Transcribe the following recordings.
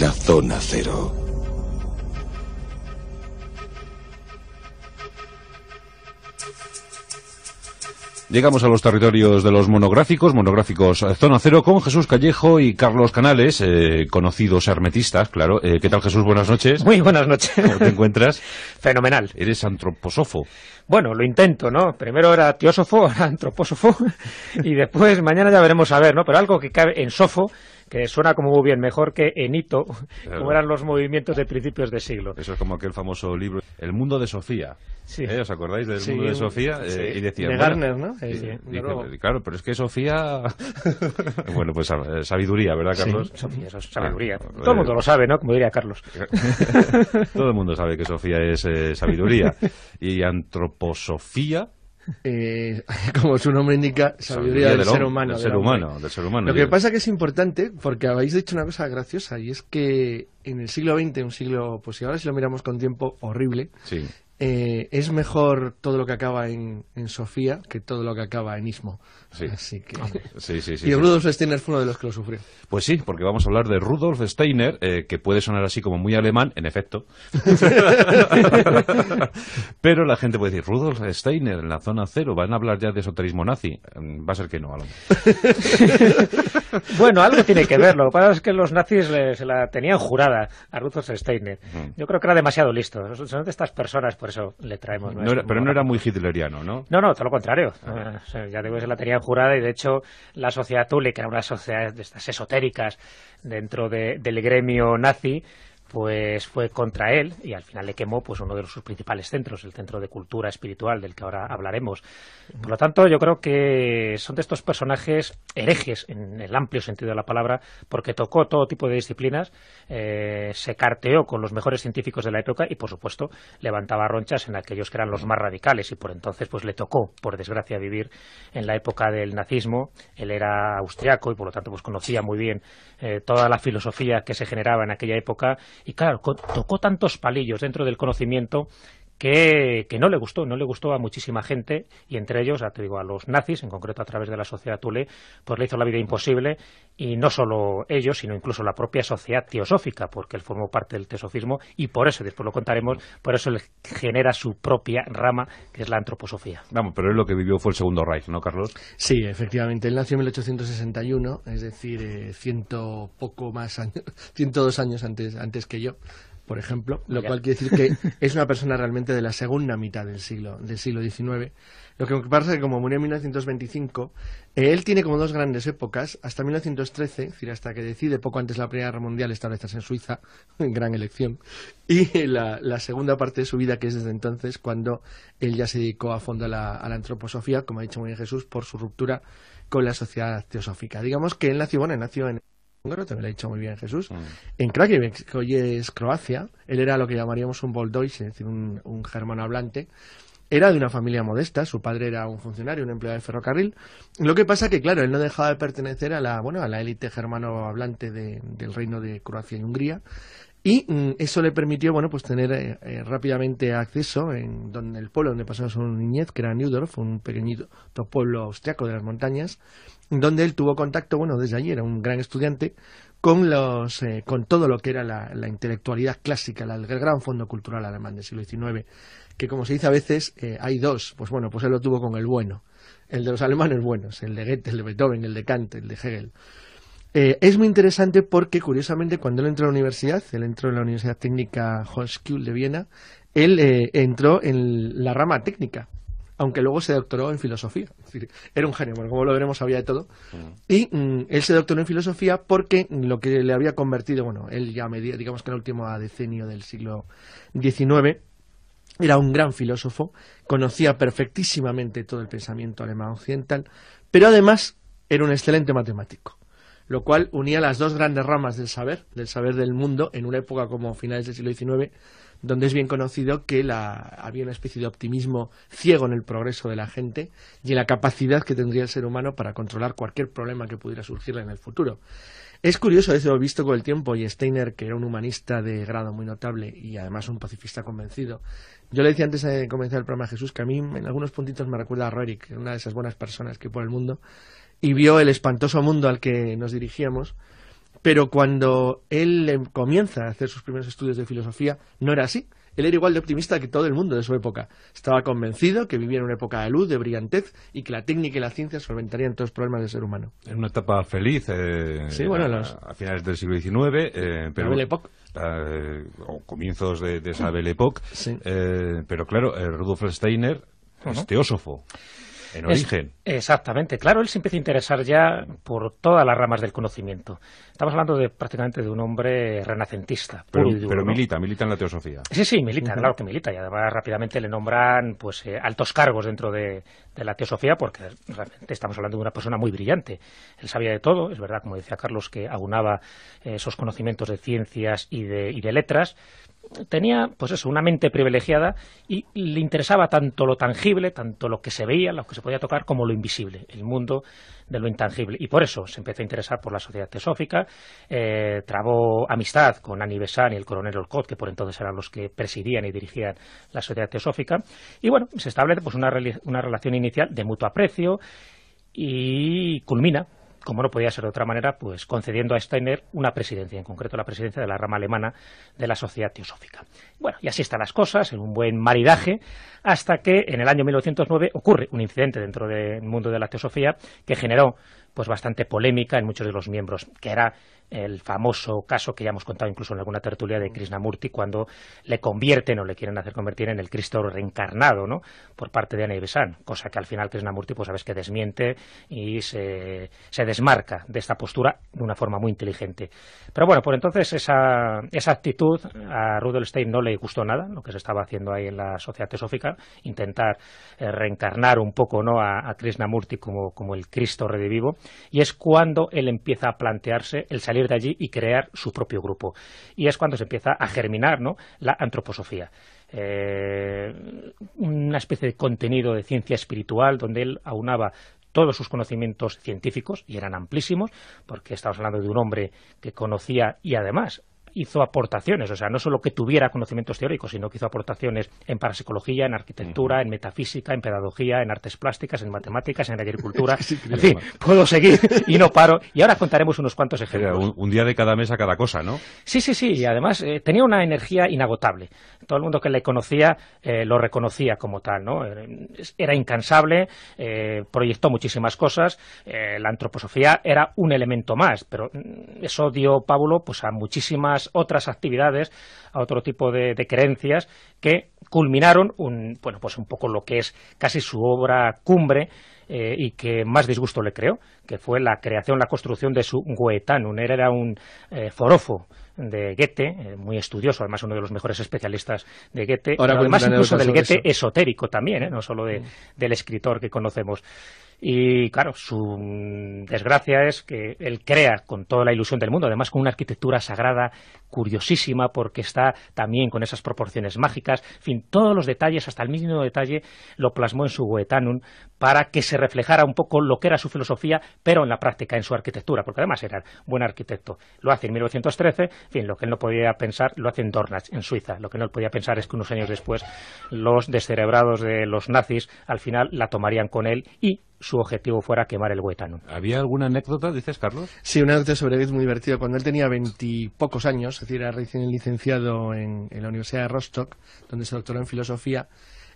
la zona cero. Llegamos a los territorios de los monográficos, monográficos eh, Zona Cero, con Jesús Callejo y Carlos Canales, eh, conocidos hermetistas, claro. Eh, ¿Qué tal, Jesús? Buenas noches. Muy buenas noches. ¿Cómo te encuentras? Fenomenal. Eres antroposofo. Bueno, lo intento, ¿no? Primero era teósofo, ahora antroposofo. y después mañana ya veremos a ver, ¿no? Pero algo que cabe en sofo que suena como muy bien, mejor que Enito, como eran los movimientos de principios de siglo. Eso es como aquel famoso libro, El mundo de Sofía. ¿Eh? ¿Os acordáis del mundo de Sofía? Eh, y de Garner, ¿no? claro, pero es que Sofía... bueno, pues eh, sabiduría, ¿verdad, Carlos? Sofía, es sabiduría. Ah, Todo el mundo lo sabe, ¿no? Como diría Carlos. Todo el mundo sabe que Sofía es sabiduría. Y antroposofía eh, como su nombre indica, sabiduría, del, ser humano. Del ser humano, Lo que pasa que es importante, porque habéis dicho una cosa graciosa, y es que en el siglo XX, un siglo, pues si ahora si lo miramos con tiempo horrible, eh, es mejor todo lo que acaba en, en Sofía que todo lo que acaba en Istmo. Sí. sí, sí, y Rudolf Steiner fue uno de los que lo sufrió. Pues sí, porque vamos a hablar de Rudolf Steiner, eh, que puede sonar así como muy alemán, en efecto. Pero la gente puede decir, Rudolf Steiner en la zona cero, ¿van a hablar ya de esoterismo nazi? Mm, va a ser que no, a lo mejor. bueno, algo tiene que verlo. Lo que pasa es que los nazis le, se la tenían jurada a Rudolf Steiner. Yo creo que era demasiado listo. Son de estas personas, por eso le traemos. pero no era muy hitleriano, ¿no? No, no, todo lo contrario. Ah, ah, ya después se la tenían jurada y de hecho la sociedad Tule, que era una sociedad de estas esotéricas dentro del gremio nazi, pues fue contra él y al final le quemó pues uno de sus principales centros, el centro de cultura espiritual del que ahora hablaremos. Por lo tanto, yo creo que son de estos personajes herejes en el amplio sentido de la palabra, porque tocó todo tipo de disciplinas, eh, se carteó con los mejores científicos de la época y, por supuesto, levantaba ronchas en aquellos que eran los más radicales y por entonces pues le tocó, por desgracia, vivir en la época del nazismo. Él era austriaco y, por lo tanto, pues conocía muy bien eh, toda la filosofía que se generaba en aquella época y claro, tocó tantos palillos dentro del conocimiento que, no le gustó, no le gustó a muchísima gente, y entre ellos, ya te digo, a los nazis, en concreto a través de la sociedad Tule, pues le hizo la vida imposible, y no solo ellos, sino incluso la propia sociedad teosófica, porque él formó parte del teosofismo, y por eso, después lo contaremos, por eso él genera su propia rama, que es la antroposofía. Vamos, pero él lo que vivió fue el segundo Reich, ¿no, Carlos? Sí, efectivamente, él nació en 1861, es decir, eh, ciento poco más años, 102 años antes que yo, por ejemplo, lo cual quiere decir que es una persona realmente de la segunda mitad del siglo, del siglo XIX. Lo que pasa es que como murió en 1925, eh, él tiene como dos grandes épocas, hasta 1913, es decir, hasta que decide poco antes de la Primera Guerra Mundial establecerse en Suiza, en gran elección, y la, segunda parte de su vida, que es desde entonces cuando él ya se dedicó a fondo a la, antroposofía, como ha dicho muy bien Jesús, por su ruptura con la sociedad teosófica. Digamos que él nació, bueno, nació en también lo ha dicho muy bien Jesús. Mm. En Krakow, que hoy es Croacia, él era lo que llamaríamos un Boldois, es decir, un, germano hablante. Era de una familia modesta, su padre era un funcionario, un empleado de ferrocarril. Lo que pasa que, claro, él no dejaba de pertenecer a la, bueno, a la élite germano hablante del reino de Croacia y Hungría. Y mm, eso le permitió, bueno, pues tener eh, eh, rápidamente acceso en donde el pueblo donde pasaba su niñez, que era Neudorf, un pequeñito pueblo austriaco de las montañas, donde él tuvo contacto, bueno, desde allí era un gran estudiante, con, los, eh, con todo lo que era la, intelectualidad clásica, el gran fondo cultural alemán del siglo XIX, que como se dice a veces, hay dos, pues bueno, pues él lo tuvo con el bueno, el de los alemanes buenos, el de Goethe, el de Beethoven, el de Kant, el de Hegel. Eh, es muy interesante porque, curiosamente, cuando él entró a la universidad, él entró en la Universidad Técnica Hochschule de Viena, él eh, entró en la rama técnica, aunque luego se doctoró en filosofía. decir, era un genio, como lo veremos, había de todo. Mm. Y mm, él se doctoró en filosofía porque lo que le había convertido, bueno, él ya medía, digamos que en el último decenio del siglo XIX, era un gran filósofo, conocía perfectísimamente todo el pensamiento alemán occidental, pero además era un excelente matemático lo cual unía las dos grandes ramas del saber, del saber del mundo, en una época como finales del siglo XIX, donde es bien conocido que había una especie de optimismo ciego en el progreso de la gente y en la capacidad que tendría el ser humano para controlar cualquier problema que pudiera surgirle en el futuro. Es curioso eso visto con el tiempo y Steiner, que era un humanista de grado muy notable y además un pacifista convencido. Yo le decía antes de comenzar el programa Jesús que a mí en algunos puntitos me recuerda a Rorik, una de esas buenas personas que por el mundo y vio el espantoso mundo al que nos dirigíamos. Pero cuando él em, comienza a hacer sus primeros estudios de filosofía, no era así. Él era igual de optimista que todo el mundo de su época. Estaba convencido que vivía en una época de luz, de brillantez y que la técnica y la ciencia solventarían todos los problemas del ser humano. En una etapa feliz. Eh, a, finales del siglo XIX. Eh, pero... Eh, o comienzos de, esa Belle Époque. pero claro, Rudolf Steiner es teósofo. En origen. Exactamente. Claro, él se empieza a interesar ya por todas las ramas del conocimiento. Estamos hablando de prácticamente de un hombre renacentista. Pero, pero milita, milita en la teosofía. Sí, sí, milita, claro que milita. Y además rápidamente le nombran pues eh, altos cargos dentro de, la teosofía porque realmente estamos hablando de una persona muy brillante. Él sabía de todo, es verdad, como decía Carlos, que aunaba eh, esos conocimientos de ciencias y de, y de letras tenía, pues eso, una mente privilegiada y le interesaba tanto lo tangible, tanto lo que se veía, lo que se podía tocar, como lo invisible, el mundo de lo intangible. Y por eso se empezó a interesar por la sociedad teosófica, eh, trabó amistad con Annie Besant y el coronel Olcott, que por entonces eran los que presidían y dirigían la sociedad teosófica. Y bueno, se establece pues una, una relación inicial de mutuo aprecio, y culmina como no podía ser de otra manera, pues concediendo a Steiner una presidencia, en concreto la presidencia de la rama alemana de la Sociedad Teosófica. Bueno, y así están las cosas, en un buen maridaje, hasta que en el año 1909 ocurre un incidente dentro del mundo de la teosofía que generó pues bastante polémica en muchos de los miembros, que era el famoso caso que ya hemos contado incluso en alguna tertulia de Krishnamurti cuando le convierten o le quieren hacer convertir en el Cristo reencarnado, ¿no? Por parte de Anne Besant, cosa que al final Krishnamurti pues sabes que desmiente y se, desmarca de esta postura de una forma muy inteligente. Pero bueno, por entonces esa, esa actitud a Rudolf Stein no le gustó nada, lo que se estaba haciendo ahí en la sociedad teosófica, intentar eh, reencarnar un poco, ¿no? A, Krishnamurti como, como el Cristo redivivo y es cuando él empieza a plantearse el salir de allí y crear su propio grupo. Y es cuando se empieza a germinar la antroposofía. Eh, una especie de contenido de ciencia espiritual donde él aunaba todos sus conocimientos científicos, y eran amplísimos, porque estamos hablando de un hombre que conocía y además hizo aportaciones, o sea, no solo que tuviera conocimientos teóricos, sino que hizo aportaciones en parapsicología, en arquitectura, en metafísica, en pedagogía, en artes plásticas, en matemáticas, en agricultura. en fin, puedo seguir y no paro. Y ahora contaremos unos cuantos ejemplos. Un, día de cada mes a cada cosa, ¿no? Sí, sí, sí. Y además eh, tenía una energía inagotable. Todo el mundo que le conocía eh, lo reconocía como tal, ¿no? Eh, era incansable, proyectó muchísimas cosas. la antroposofía era un elemento más, pero mm, eso dio Pablo, pues, a muchísimas otras actividades, a otro tipo de, creencias que culminaron, un, bueno, pues un poco lo que es casi su obra cumbre, eh, y que más disgusto le creo, que fue la creación, la construcción de su Guetán, un era un eh, forofo de Goethe, eh, muy estudioso, además uno de los mejores especialistas de Goethe, además incluso del Goethe esotérico también, no solo mm. del escritor que conocemos. Y claro, su desgracia es que él crea con toda la ilusión del mundo, además con una arquitectura sagrada curiosísima porque está también con esas proporciones mágicas. En fin, todos los detalles, hasta el mínimo detalle, lo plasmó en su Goetanum para que se reflejara un poco lo que era su filosofía, pero en la práctica, en su arquitectura, porque además era buen arquitecto. Lo hace en 1913, en fin, lo que él no podía pensar lo hace en Dornach, en Suiza. Lo que no podía pensar es que unos años después los descerebrados de los nazis al final la tomarían con él y su objetivo fuera quemar el huétano. ¿Había alguna anécdota, dices, Carlos? Sí, una anécdota sobre Goethe muy divertida. Cuando él tenía veintipocos años, es decir, era recién licenciado en, la Universidad de Rostock, donde se doctoró en filosofía,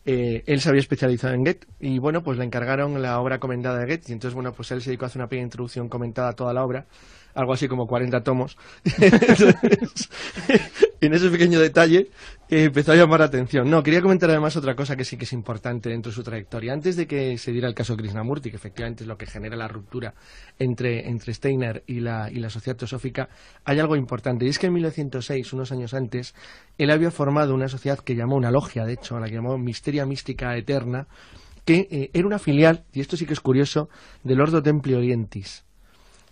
eh, él se había especializado en Goethe y, bueno, pues le encargaron la obra comentada de Goethe y entonces, bueno, pues él se dedicó a hacer una pequeña introducción comentada a toda la obra algo así como 40 tomos. en ese pequeño detalle eh, empezó a llamar la atención. No, quería comentar además otra cosa que sí que es importante dentro de su trayectoria. Antes de que se diera el caso Krishnamurti, que efectivamente es lo que genera la ruptura entre, entre Steiner y la, y la sociedad teosófica, hay algo importante. Y es que en 1906, unos años antes, él había formado una sociedad que llamó una logia, de hecho, la que llamó Misteria Mística Eterna, que eh, era una filial, y esto sí que es curioso, del Ordo Templi Orientis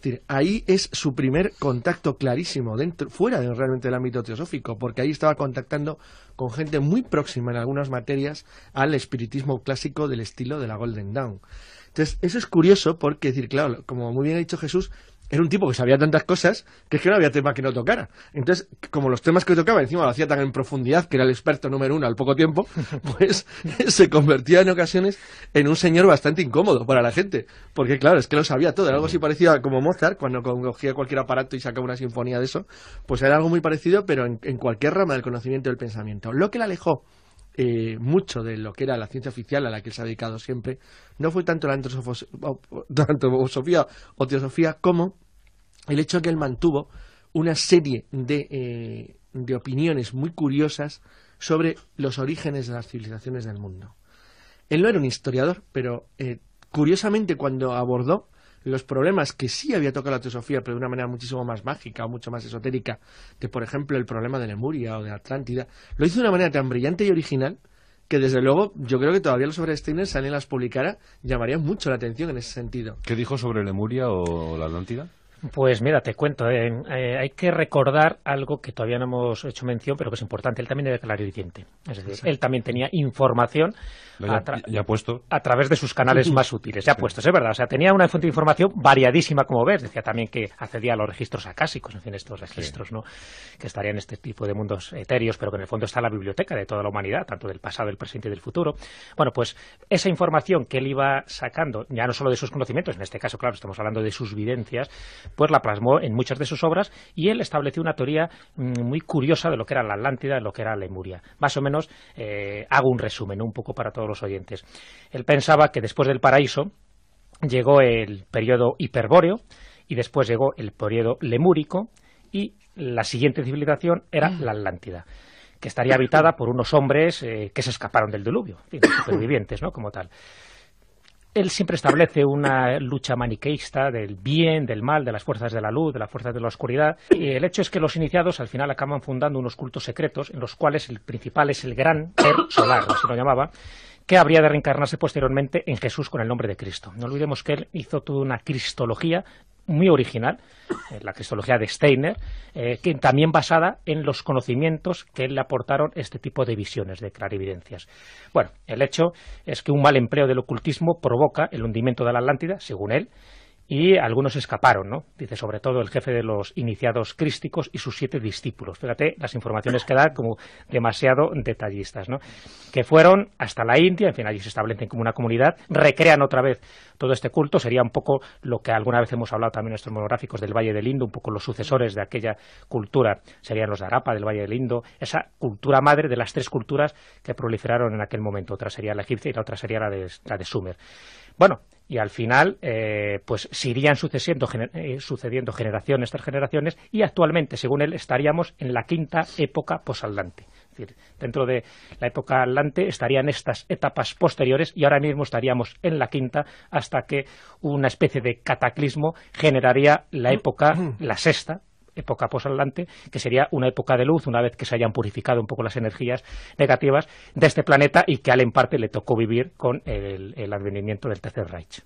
decir, ahí es su primer contacto clarísimo, dentro, fuera de, realmente del ámbito teosófico, porque ahí estaba contactando con gente muy próxima en algunas materias al espiritismo clásico del estilo de la Golden Dawn. Entonces, eso es curioso porque, decir, claro, como muy bien ha dicho Jesús, era un tipo que sabía tantas cosas que es que no había tema que no tocara. Entonces, como los temas que tocaba encima lo hacía tan en profundidad que era el experto número uno al poco tiempo, pues se convertía en ocasiones en un señor bastante incómodo para la gente. Porque claro, es que lo sabía todo. Era algo así parecido como Mozart, cuando cogía cualquier aparato y sacaba una sinfonía de eso. Pues era algo muy parecido, pero en, en cualquier rama del conocimiento del pensamiento. Lo que le alejó eh, mucho de lo que era la ciencia oficial a la que se ha dedicado siempre, no fue tanto la antroposofía o teosofía como el hecho de que él mantuvo una serie de, eh, de opiniones muy curiosas sobre los orígenes de las civilizaciones del mundo. Él no era un historiador, pero eh, curiosamente cuando abordó los problemas que sí había tocado la teosofía, pero de una manera muchísimo más mágica o mucho más esotérica, que por ejemplo el problema de Lemuria o de Atlántida, lo hizo de una manera tan brillante y original que desde luego yo creo que todavía los sobre si alguien las publicara, llamaría mucho la atención en ese sentido. ¿Qué dijo sobre Lemuria o la Atlántida? Pues mira, te cuento, eh, eh, hay que recordar algo que todavía no hemos hecho mención, pero que es importante. Él también era clarividente. Es decir, él también tenía información ya, a, puesto. a través de sus canales más útiles, ya ha puesto es verdad. O sea, tenía una fuente de información variadísima, como ves. Decía también que accedía a los registros acásicos, en fin, estos registros, ¿no? Que estarían en este tipo de mundos etéreos, pero que en el fondo está la biblioteca de toda la humanidad, tanto del pasado, del presente y del futuro. Bueno, pues esa información que él iba sacando, ya no solo de sus conocimientos, en este caso, claro, estamos hablando de sus videncias, pues la plasmó en muchas de sus obras y él estableció una teoría mm, muy curiosa de lo que era la Atlántida, de lo que era Lemuria. Más o menos eh, hago un resumen un poco para todos los oyentes. Él pensaba que después del paraíso llegó el periodo hiperbóreo y después llegó el periodo lemúrico y la siguiente civilización era mm. la Atlántida que estaría habitada por unos hombres eh, que se escaparon del diluvio, supervivientes, ¿no? Como tal él siempre establece una lucha maniqueísta del bien, del mal, de las fuerzas de la luz, de las fuerzas de la oscuridad. Y el hecho es que los iniciados al final acaban fundando unos cultos secretos en los cuales el principal es el gran ser solar, así lo llamaba, que habría de reencarnarse posteriormente en Jesús con el nombre de Cristo. No olvidemos que él hizo toda una cristología muy original, eh, la cristología de Steiner, eh, que también basada en los conocimientos que le aportaron este tipo de visiones, de clarividencias. Bueno, el hecho es que un mal empleo del ocultismo provoca el hundimiento de la Atlántida, según él, y algunos escaparon, ¿no? Dice sobre todo el jefe de los iniciados crísticos y sus siete discípulos. Fíjate las informaciones que da como demasiado detallistas, ¿no? Que fueron hasta la India, en fin, allí se establecen como una comunidad, recrean otra vez todo este culto, sería un poco lo que alguna vez hemos hablado también en nuestros monográficos del Valle del Indo, un poco los sucesores de aquella cultura, serían los de Arapa, del Valle del Indo, esa cultura madre de las tres culturas que proliferaron en aquel momento. Otra sería la egipcia y la otra sería la de, la de Sumer. Bueno, y al final eh, pues se irían eh, sucediendo, sucediendo generaciones tras generaciones y actualmente, según él, estaríamos en la quinta época posaldante. Es decir, dentro de la época atlante estarían estas etapas posteriores y ahora mismo estaríamos en la quinta hasta que una especie de cataclismo generaría la época, mm. la sexta, época posatlante, que sería una época de luz, una vez que se hayan purificado un poco las energías negativas de este planeta y que al en parte le tocó vivir con el, advenimiento del Tercer Reich.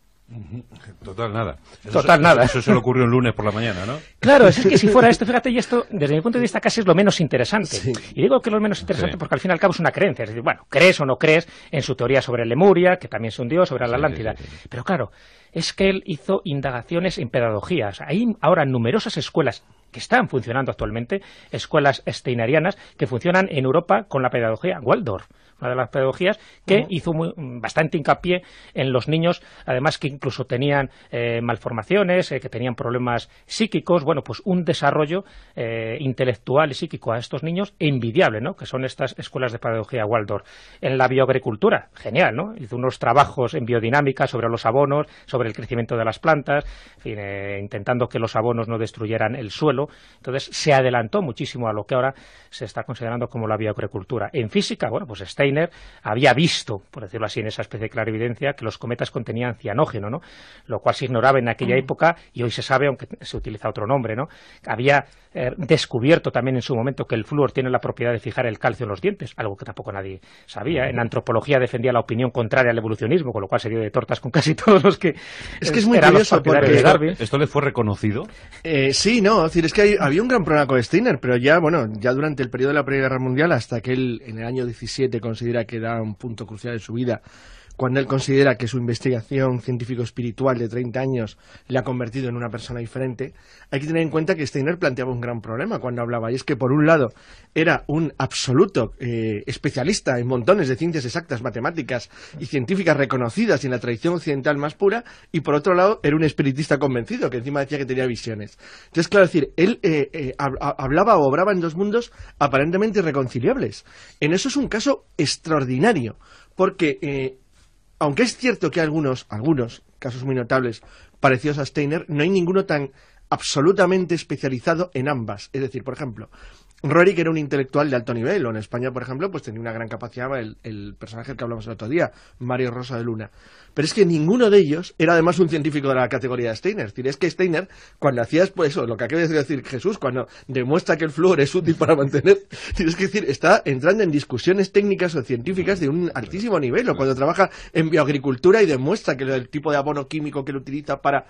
Total nada. Total nada. Eso, se le ocurrió un lunes por la mañana, ¿no? Claro, es que si fuera esto, fíjate, y esto, desde mi punto de vista, casi es lo menos interesante. Y digo que es lo menos interesante porque al fin y al cabo es una creencia. Es decir, bueno, crees o no crees en su teoría sobre Lemuria, que también se hundió, sobre la Atlántida. Pero claro, es que él hizo indagaciones en pedagogías. Hay ahora numerosas escuelas que están funcionando actualmente, escuelas steinarianas, que funcionan en Europa con la pedagogía Waldorf, una de las pedagogías que hizo bastante hincapié en los niños, además que incluso tenían eh, malformaciones, eh, que tenían problemas psíquicos, bueno, pues un desarrollo eh, intelectual y psíquico a estos niños envidiable, ¿no?, que son estas escuelas de pedagogía Waldorf. En la bioagricultura, genial, ¿no?, hizo unos trabajos en biodinámica sobre los abonos, sobre el crecimiento de las plantas, eh, intentando que los abonos no destruyeran el suelo. Entonces se adelantó muchísimo a lo que ahora se está considerando como la bioagricultura. En física, bueno, pues Steiner había visto, por decirlo así, en esa especie de clarividencia, que los cometas contenían cianógeno, ¿no? Lo cual se ignoraba en aquella mm. época y hoy se sabe, aunque se utiliza otro nombre, ¿no? Había eh, descubierto también en su momento que el flúor tiene la propiedad de fijar el calcio en los dientes, algo que tampoco nadie sabía. Mm. En antropología defendía la opinión contraria al evolucionismo, con lo cual se dio de tortas con casi todos los que es que es eh, muy curioso porque... ¿Esto le fue reconocido? Eh, sí, no, es decir, es que había un gran problema con Steiner, pero ya, bueno, ya durante el periodo de la Primera Guerra Mundial, hasta que él en el año 17 considera que da un punto crucial en su vida cuando él considera que su investigación científico-espiritual de 30 años le ha convertido en una persona diferente, hay que tener en cuenta que Steiner planteaba un gran problema cuando hablaba, y es que por un lado era un absoluto eh, especialista en montones de ciencias exactas, matemáticas y científicas reconocidas y en la tradición occidental más pura, y por otro lado era un espiritista convencido, que encima decía que tenía visiones. Entonces, claro, es decir, él eh, eh, hablaba o obraba en dos mundos aparentemente irreconciliables. En eso es un caso extraordinario, porque aunque es cierto que algunos, algunos casos muy notables parecidos a Steiner, no hay ninguno tan absolutamente especializado en ambas. Es decir, por ejemplo, que era un intelectual de alto nivel, o en España, por ejemplo, pues tenía una gran capacidad el, el, personaje que hablamos el otro día, Mario Rosa de Luna. Pero es que ninguno de ellos era además un científico de la categoría de Steiner. Es decir, es que Steiner, cuando hacías pues, eso, lo que acabas de decir Jesús, cuando demuestra que el flúor es útil para mantener, tienes que decir, está entrando en discusiones técnicas o científicas de un altísimo nivel, o cuando trabaja en bioagricultura y demuestra que el tipo de abono químico que lo utiliza para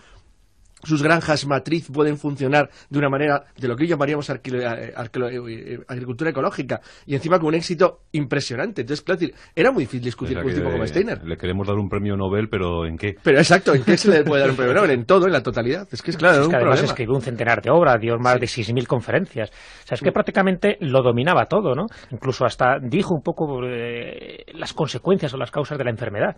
sus granjas matriz pueden funcionar de una manera de lo que hoy llamaríamos eh, eh, eh, agricultura ecológica y encima con un éxito impresionante. Entonces, claro, era muy difícil discutir con un tipo como Steiner. Le queremos dar un premio Nobel, pero ¿en qué? Pero exacto, ¿en qué se le puede dar un premio Nobel? En todo, en la totalidad. Es que es claro. Es que además escribió un centenar de obras, dio más de 6.000 conferencias. O sea, es que mm. prácticamente lo dominaba todo, ¿no? Incluso hasta dijo un poco las consecuencias o las causas de la enfermedad.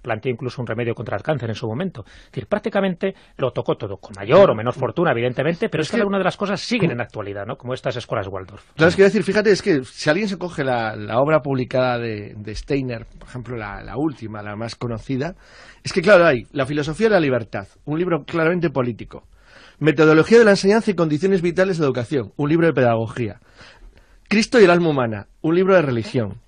Planteó incluso un remedio contra el cáncer en su momento. Es decir, prácticamente lo tocó con mayor o menor fortuna, evidentemente, pero es, que algunas de las cosas siguen en actualidad, ¿no? Como estas escuelas Waldorf. Lo quiero decir, fíjate, es que si alguien se coge la, obra publicada de, Steiner, por ejemplo, la, la última, la más conocida, es que, claro, hay La filosofía de la libertad, un libro claramente político. Metodología de la enseñanza y condiciones vitales de educación, un libro de pedagogía. Cristo y el alma humana, un libro de religión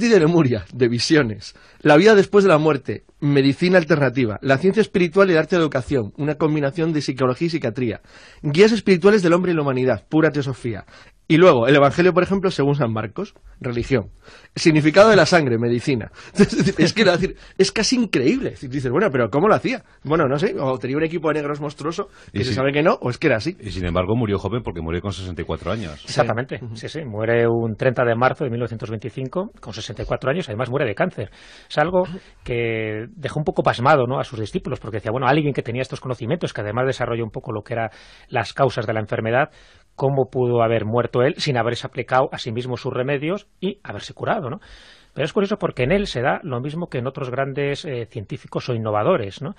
y Lemuria, de visiones. La vida después de la muerte, medicina alternativa. La ciencia espiritual y el arte de educación, una combinación de psicología y psiquiatría. Guías espirituales del hombre y la humanidad, pura teosofía. Y luego, el Evangelio, por ejemplo, según San Marcos, religión. Significado de la sangre, medicina. es que decir, es casi increíble. dices, bueno, pero ¿cómo lo hacía? Bueno, no sé, o tenía un equipo de negros monstruoso, que se sabe que no, o es que era así. Y sin embargo murió joven porque murió con 64 años. Exactamente, sí, sí, muere un 30 de marzo de 1925 con 64 años, además muere de cáncer. Es algo que dejó un poco pasmado ¿no? a sus discípulos, porque decía, bueno, alguien que tenía estos conocimientos, que además desarrolló un poco lo que eran las causas de la enfermedad, cómo pudo haber muerto él sin haberse aplicado a sí mismo sus remedios y haberse curado, ¿no? Pero es curioso porque en él se da lo mismo que en otros grandes eh, científicos o innovadores, ¿no?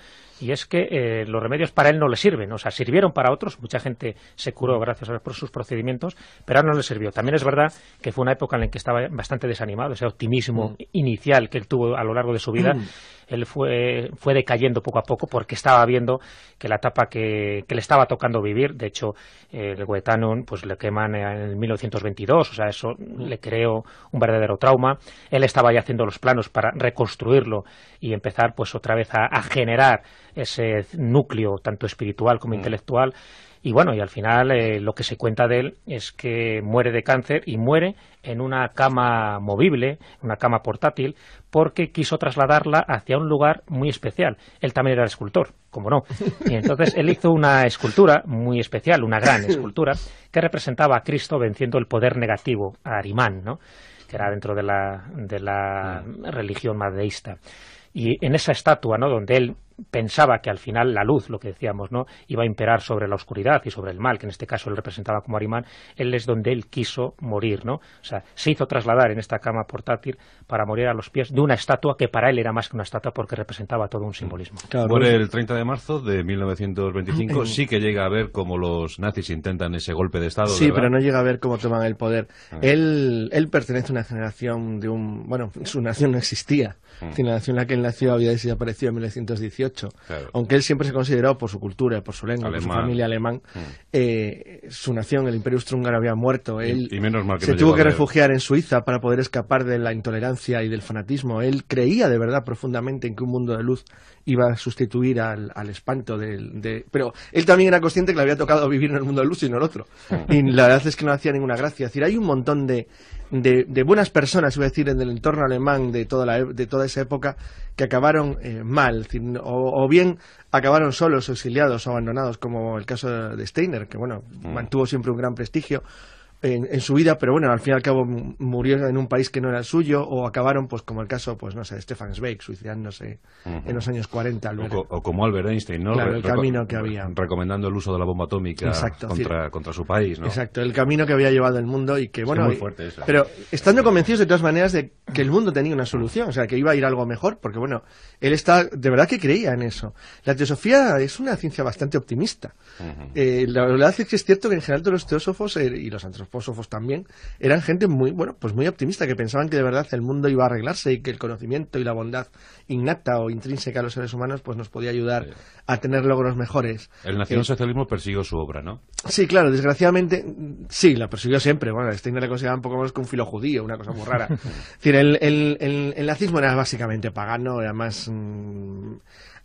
Y es que eh, los remedios para él no le sirven, o sea, sirvieron para otros, mucha gente se curó gracias a por sus procedimientos, pero a él no le sirvió. También es verdad que fue una época en la que estaba bastante desanimado, ese optimismo mm. inicial que él tuvo a lo largo de su vida, él fue, fue decayendo poco a poco porque estaba viendo que la etapa que, le estaba tocando vivir, de hecho, eh, el Guetano pues, le queman en 1922, o sea, eso le creó un verdadero trauma. Él estaba ya haciendo los planos para reconstruirlo y empezar pues otra vez a, generar ese núcleo tanto espiritual como mm. intelectual y bueno, y al final eh, lo que se cuenta de él es que muere de cáncer y muere en una cama movible, una cama portátil, porque quiso trasladarla hacia un lugar muy especial. Él también era escultor, como no. Y entonces él hizo una escultura muy especial, una gran escultura, que representaba a Cristo venciendo el poder negativo, a Arimán, ¿no? que era dentro de la, de la ah. religión madeísta. Y en esa estatua, ¿no? donde él pensaba que al final la luz, lo que decíamos, ¿no? iba a imperar sobre la oscuridad y sobre el mal, que en este caso él representaba como Arimán, él es donde él quiso morir, ¿no? O sea, se hizo trasladar en esta cama portátil para morir a los pies de una estatua que para él era más que una estatua porque representaba todo un simbolismo. Claro, el 30 de marzo de 1925, sí que llega a ver cómo los nazis intentan ese golpe de Estado. Sí, pero no llega a ver cómo toman el poder. Ah. Él, él pertenece a una generación de un... Bueno, su nación no existía. La mm. nación en la que él nació había desaparecido en 1918 aunque él siempre se consideró por su cultura, por su lengua, por su familia alemán, mm. eh, su nación, el imperio austrohúngaro, había muerto. Él se tuvo que refugiar en Suiza para poder escapar de la intolerancia y del fanatismo. Él creía de verdad profundamente en que un mundo de luz iba a sustituir al, al espanto De... Pero él también era consciente que le había tocado vivir en el mundo de luz y no el otro. Ah. Y la verdad es que no hacía ninguna gracia. decir, hay un montón de, de, buenas personas, iba a decir, en el entorno alemán de toda, la, de toda esa época que acabaron eh, mal, o, o, bien acabaron solos, exiliados o abandonados, como el caso de Steiner, que bueno, mm. mantuvo siempre un gran prestigio, en, su vida, pero bueno, al fin y al cabo murió en un país que no era el suyo o acabaron, pues como el caso, pues no sé, de Stefan Zweig, suicidándose en los años 40. O, o, como Albert Einstein, ¿no? Claro, el camino que había. Recomendando el uso de la bomba atómica contra, su país, ¿no? Exacto, el camino que había llevado el mundo y que, bueno... muy fuerte Pero estando convencidos de todas maneras de que el mundo tenía una solución, o sea, que iba a ir algo mejor, porque bueno, él está, de verdad que creía en eso. La teosofía es una ciencia bastante optimista. Eh, la verdad es que es cierto que en general todos los teósofos eh, y los antropólogos filósofos también, eran gente muy, bueno, pues muy optimista, que pensaban que de verdad el mundo iba a arreglarse y que el conocimiento y la bondad innata o intrínseca a los seres humanos pues nos podía ayudar a tener logros mejores. El nacionalsocialismo eh, persiguió su obra, ¿no? Sí, claro, desgraciadamente, sí, la persiguió siempre. Bueno, Steiner le consideraba un poco más que un filo judío, una cosa muy rara. es decir, el, el, el, nazismo era básicamente pagano, además... Mm,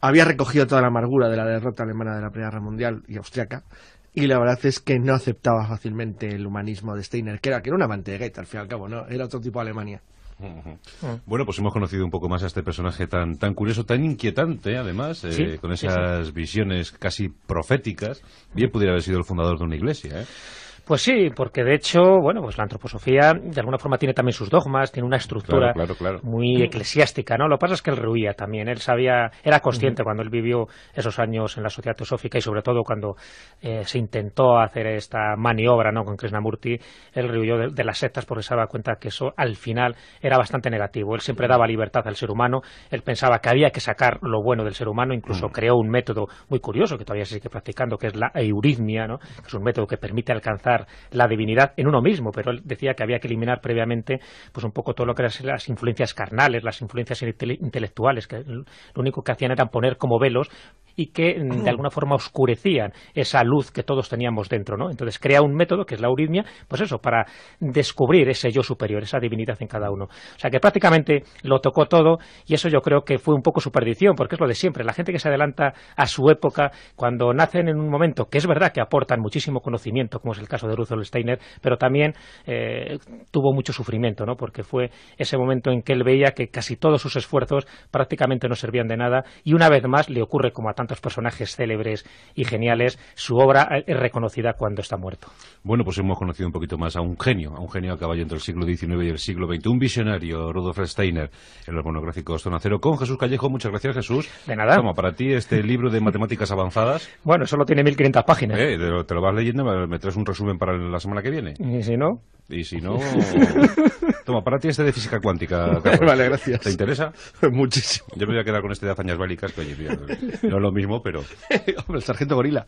había recogido toda la amargura de la derrota alemana de la Primera Guerra Mundial y austriaca y la verdad es que no aceptaba fácilmente el humanismo de Steiner, que era, que era un amante de Goethe, al fin y al cabo, ¿no? Era otro tipo de Alemania. Bueno, pues hemos conocido un poco más a este personaje tan, tan curioso, tan inquietante, además, eh, con esas visiones casi proféticas. Bien pudiera haber sido el fundador de una iglesia, ¿eh? Pues sí, porque de hecho, bueno, pues la antroposofía de alguna forma tiene también sus dogmas, tiene una estructura muy mm. eclesiástica, ¿no? Lo que pasa es que él rehuía también, él sabía, era consciente cuando él vivió esos años en la sociedad teosófica y sobre todo cuando eh, se intentó hacer esta maniobra, ¿no?, con Krishnamurti, él rehuyó de, las sectas porque se daba cuenta que eso al final era bastante negativo. Él siempre daba libertad al ser humano, él pensaba que había que sacar lo bueno del ser humano, incluso creó un método muy curioso que todavía se sigue practicando, que es la euritmia, ¿no?, que es un método que permite alcanzar la divinidad en uno mismo, pero él decía que había que eliminar previamente pues un poco todo lo que eran las influencias carnales, las influencias intelectuales, que lo único que hacían era poner como velos y que mm, de alguna forma oscurecían esa luz que todos teníamos dentro, ¿no? Entonces crea un método que es la uridmia, pues eso, para descubrir ese yo superior, esa divinidad en cada uno. O sea que prácticamente lo tocó todo y eso yo creo que fue un poco su perdición, porque es lo de siempre, la gente que se adelanta a su época, cuando nacen en un momento, que es verdad que aportan muchísimo conocimiento, como es el caso de Rudolf Steiner, pero también eh, tuvo mucho sufrimiento, ¿no? Porque fue ese momento en que él veía que casi todos sus esfuerzos prácticamente no servían de nada y una vez más le ocurre como a tantos personajes célebres y geniales, su obra es reconocida cuando está muerto. Bueno, pues hemos conocido un poquito más a un genio, a un genio a caballo entre el siglo XIX y el siglo XXI, un visionario, Rudolf Steiner, en los monográficos Zona Cero, con Jesús Callejo. Muchas gracias, Jesús. De nada. Toma, para ti este libro de matemáticas avanzadas. Bueno, solo tiene 1.500 páginas. Eh, te, lo, vas leyendo, me traes un resumen para la semana que viene. Y si no... Y si no... Toma, para ti este de física cuántica. vale, gracias. ¿Te interesa? Muchísimo. Yo me voy a quedar con este de hazañas bélicas, que oye, no lo lo mismo, pero. Hombre, el sargento gorila.